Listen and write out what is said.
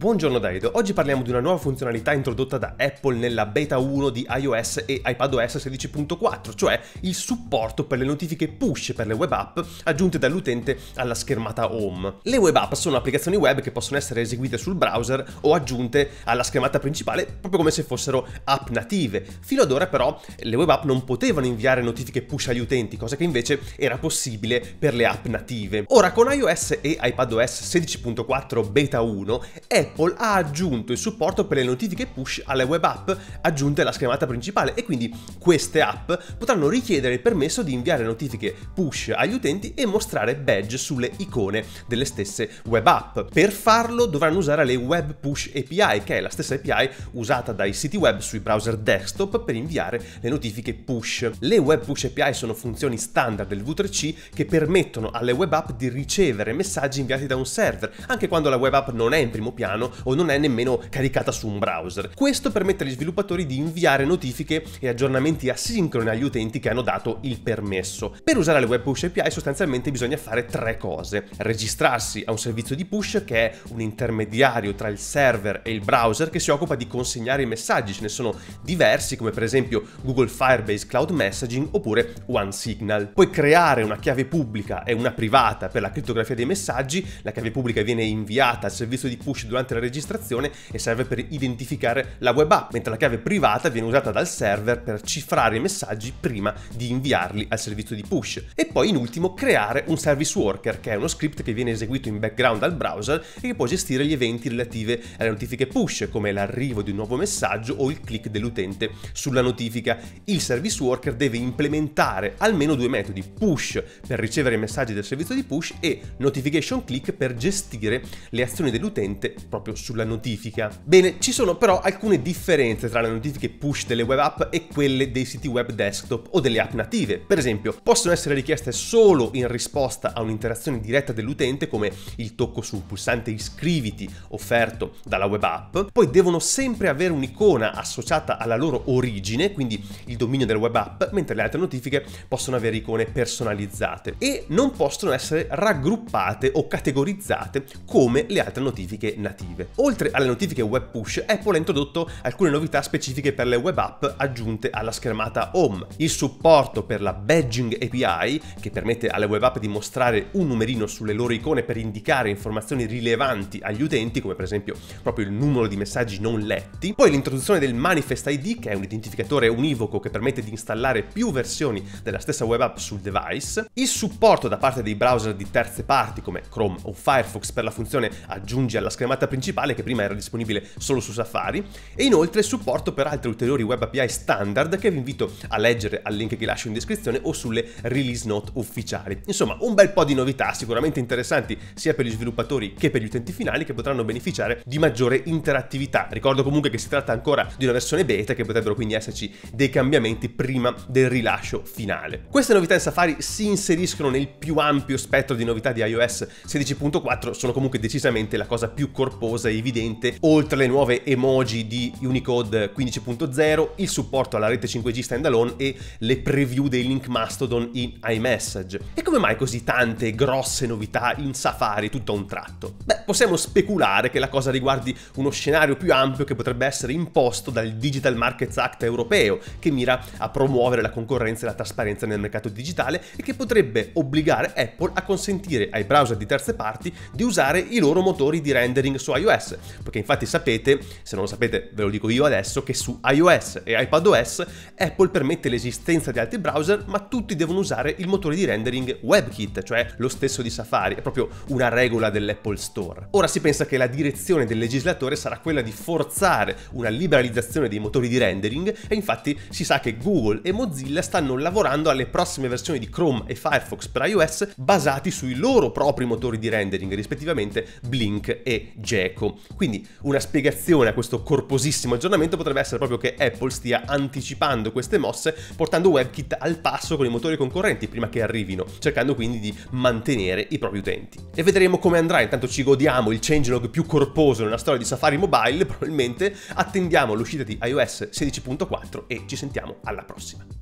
Buongiorno Davide, oggi parliamo di una nuova funzionalità introdotta da Apple nella beta 1 di iOS e iPadOS 16.4, cioè il supporto per le notifiche push per le web app aggiunte dall'utente alla schermata home. Le web app sono applicazioni web che possono essere eseguite sul browser o aggiunte alla schermata principale proprio come se fossero app native. Fino ad ora però le web app non potevano inviare notifiche push agli utenti, cosa che invece era possibile per le app native. Ora con iOS e iPadOS 16.4 beta 1 è Apple ha aggiunto il supporto per le notifiche push alle web app aggiunte alla schermata principale e quindi queste app potranno richiedere il permesso di inviare notifiche push agli utenti e mostrare badge sulle icone delle stesse web app. Per farlo dovranno usare le Web Push API, che è la stessa API usata dai siti web sui browser desktop per inviare le notifiche push. Le Web Push API sono funzioni standard del V3C che permettono alle web app di ricevere messaggi inviati da un server, anche quando la web app non è in primo piano mano o non è nemmeno caricata su un browser. Questo permette agli sviluppatori di inviare notifiche e aggiornamenti asincroni agli utenti che hanno dato il permesso. Per usare le web push API sostanzialmente bisogna fare tre cose. Registrarsi a un servizio di push che è un intermediario tra il server e il browser che si occupa di consegnare i messaggi, ce ne sono diversi come per esempio Google Firebase Cloud Messaging oppure OneSignal. Puoi creare una chiave pubblica e una privata per la criptografia dei messaggi, la chiave pubblica viene inviata al servizio di push durante durante la registrazione e serve per identificare la web app, mentre la chiave privata viene usata dal server per cifrare i messaggi prima di inviarli al servizio di push. E poi in ultimo creare un service worker, che è uno script che viene eseguito in background al browser e che può gestire gli eventi relativi alle notifiche push, come l'arrivo di un nuovo messaggio o il click dell'utente sulla notifica. Il service worker deve implementare almeno due metodi, push per ricevere i messaggi del servizio di push e notification click per gestire le azioni dell'utente proprio sulla notifica. Bene, ci sono però alcune differenze tra le notifiche push delle web app e quelle dei siti web desktop o delle app native. Per esempio, possono essere richieste solo in risposta a un'interazione diretta dell'utente come il tocco sul pulsante iscriviti offerto dalla web app, poi devono sempre avere un'icona associata alla loro origine, quindi il dominio della web app, mentre le altre notifiche possono avere icone personalizzate e non possono essere raggruppate o categorizzate come le altre notifiche native attive. Oltre alle notifiche web push, Apple ha introdotto alcune novità specifiche per le web app aggiunte alla schermata home. Il supporto per la badging API, che permette alle web app di mostrare un numerino sulle loro icone per indicare informazioni rilevanti agli utenti, come per esempio proprio il numero di messaggi non letti. Poi l'introduzione del Manifest ID, che è un identificatore univoco che permette di installare più versioni della stessa web app sul device. Il supporto da parte dei browser di terze parti come Chrome o Firefox per la funzione aggiungi alla schermata principale che prima era disponibile solo su Safari e inoltre supporto per altre ulteriori web API standard che vi invito a leggere al link che lascio in descrizione o sulle release note ufficiali. Insomma, un bel po' di novità sicuramente interessanti sia per gli sviluppatori che per gli utenti finali che potranno beneficiare di maggiore interattività. Ricordo comunque che si tratta ancora di una versione beta che potrebbero quindi esserci dei cambiamenti prima del rilascio finale. Queste novità in Safari si inseriscono nel più ampio spettro di novità di iOS 16.4, sono comunque decisamente la cosa più corposa corposa e evidente, oltre le nuove emoji di Unicode 15.0, il supporto alla rete 5G standalone e le preview dei link Mastodon in iMessage. E come mai così tante grosse novità in Safari tutto a un tratto? Beh, possiamo speculare che la cosa riguardi uno scenario più ampio che potrebbe essere imposto dal Digital Markets Act europeo, che mira a promuovere la concorrenza e la trasparenza nel mercato digitale e che potrebbe obbligare Apple a consentire ai browser di terze parti di usare i loro motori di rendering su iOS, perché infatti sapete, se non lo sapete ve lo dico io adesso, che su iOS e iPadOS Apple permette l'esistenza di altri browser, ma tutti devono usare il motore di rendering WebKit, cioè lo stesso di Safari, è proprio una regola dell'Apple Store. Ora si pensa che la direzione del legislatore sarà quella di forzare una liberalizzazione dei motori di rendering e infatti si sa che Google e Mozilla stanno lavorando alle prossime versioni di Chrome e Firefox per iOS basati sui loro propri motori di rendering, rispettivamente Blink e Jet cieco. Quindi una spiegazione a questo corposissimo aggiornamento potrebbe essere proprio che Apple stia anticipando queste mosse portando WebKit al passo con i motori concorrenti prima che arrivino, cercando quindi di mantenere i propri utenti. E vedremo come andrà, intanto ci godiamo il changelog più corposo nella storia di Safari Mobile, probabilmente attendiamo l'uscita di iOS 16.4 e ci sentiamo alla prossima.